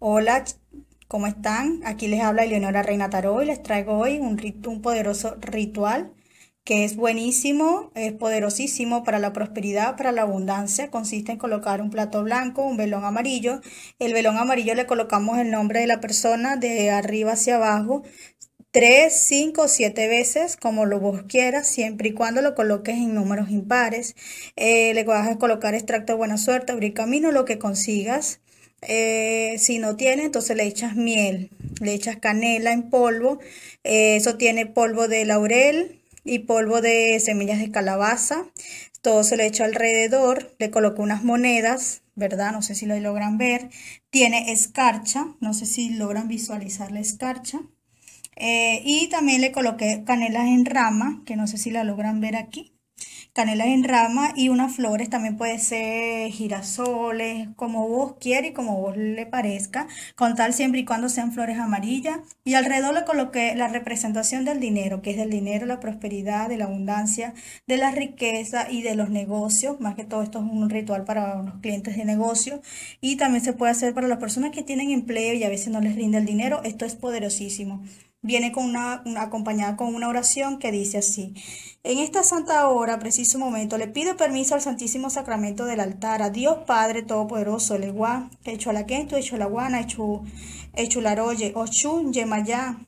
Hola, ¿cómo están? Aquí les habla Eleonora Reina Taró y les traigo hoy un, poderoso ritual que es buenísimo, es poderosísimo para la prosperidad, para la abundancia. Consiste en colocar un plato blanco, un velón amarillo. El velón amarillo le colocamos el nombre de la persona de arriba hacia abajo, tres, cinco, siete veces, como lo vos quieras, siempre y cuando lo coloques en números impares. Eh, le vas a colocar extracto de buena suerte, abrir camino, lo que consigas. Eh, si no tiene, entonces le echas miel, le echas canela en polvo. Eh, eso tiene polvo de laurel y polvo de semillas de calabaza. Todo se le echa alrededor, le coloco unas monedas, ¿verdad? No sé si lo logran ver. Tiene escarcha, no sé si logran visualizar la escarcha. Eh, y también le coloqué canelas en rama, que no sé si la logran ver aquí canelas en rama y unas flores, también puede ser girasoles, como vos quieras y como vos le parezca, con tal siempre y cuando sean flores amarillas. Y alrededor le coloqué la representación del dinero, que es del dinero, la prosperidad, de la abundancia, de la riqueza y de los negocios. Más que todo esto es un ritual para los clientes de negocio. Y también se puede hacer para las personas que tienen empleo y a veces no les rinde el dinero. Esto es poderosísimo viene con una, acompañada con una oración que dice así. En esta santa hora, preciso momento, le pido permiso al Santísimo Sacramento del altar, a Dios Padre Todopoderoso, la la hecho hecho la Echularoye, Ochun, Yemayá,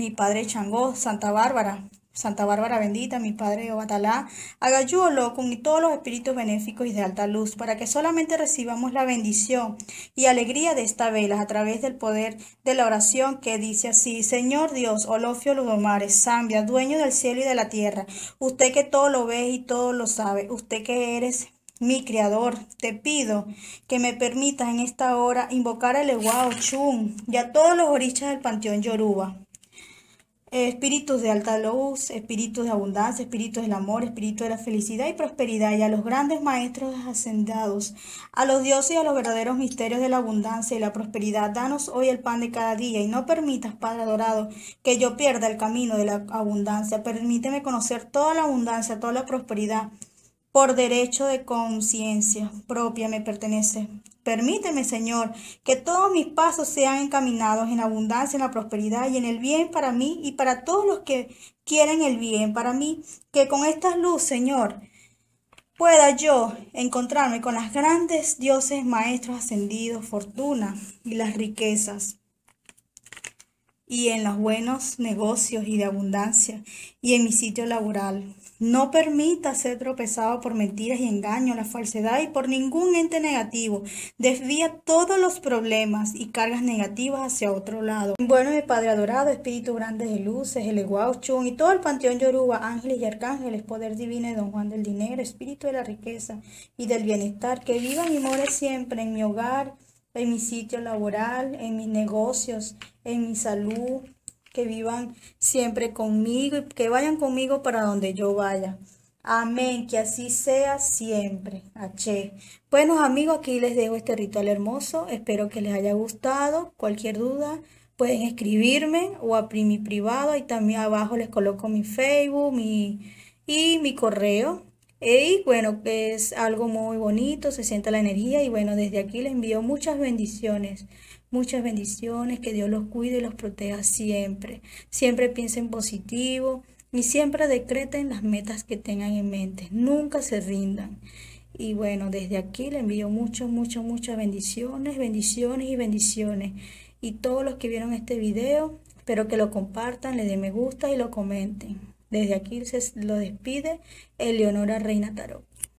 mi padre Changó, Santa Bárbara, Santa Bárbara bendita, mi Padre Obatalá, Agayú, Olocum y todos los espíritus benéficos y de alta luz, para que solamente recibamos la bendición y alegría de esta vela a través del poder de la oración que dice así, Señor Dios, Olofio Ludomares, Zambia, dueño del cielo y de la tierra, usted que todo lo ve y todo lo sabe, usted que eres mi Creador, te pido que me permitas en esta hora invocar al Eguao Chun y a todos los orichas del Panteón Yoruba eh, espíritus de alta luz, espíritus de abundancia, espíritus del amor, espíritus de la felicidad y prosperidad, y a los grandes maestros ascendados, a los dioses y a los verdaderos misterios de la abundancia y la prosperidad, danos hoy el pan de cada día y no permitas, Padre adorado, que yo pierda el camino de la abundancia. Permíteme conocer toda la abundancia, toda la prosperidad, por derecho de conciencia propia me pertenece. Permíteme, Señor, que todos mis pasos sean encaminados en abundancia, en la prosperidad y en el bien para mí y para todos los que quieren el bien para mí. Que con esta luz, Señor, pueda yo encontrarme con las grandes dioses, maestros ascendidos, fortuna y las riquezas y en los buenos negocios y de abundancia y en mi sitio laboral. No permita ser tropezado por mentiras y engaños, la falsedad y por ningún ente negativo. Desvía todos los problemas y cargas negativas hacia otro lado. Bueno, mi Padre adorado, Espíritu grande de luces, el Chun y todo el panteón Yoruba, ángeles y arcángeles, poder divino de Don Juan del Dinero, Espíritu de la riqueza y del bienestar, que vivan y more siempre en mi hogar, en mi sitio laboral, en mis negocios, en mi salud que vivan siempre conmigo y que vayan conmigo para donde yo vaya. Amén, que así sea siempre. H. Buenos amigos, aquí les dejo este ritual hermoso. Espero que les haya gustado. Cualquier duda pueden escribirme o a mi privado. Y también abajo les coloco mi Facebook y mi correo. Y bueno, es algo muy bonito, se sienta la energía. Y bueno, desde aquí les envío muchas bendiciones muchas bendiciones, que Dios los cuide y los proteja siempre. Siempre piensen positivo y siempre decreten las metas que tengan en mente. Nunca se rindan. Y bueno, desde aquí le envío muchas, muchas, muchas bendiciones, bendiciones y bendiciones. Y todos los que vieron este video, espero que lo compartan, le den me gusta y lo comenten. Desde aquí se lo despide Eleonora Reina Tarot.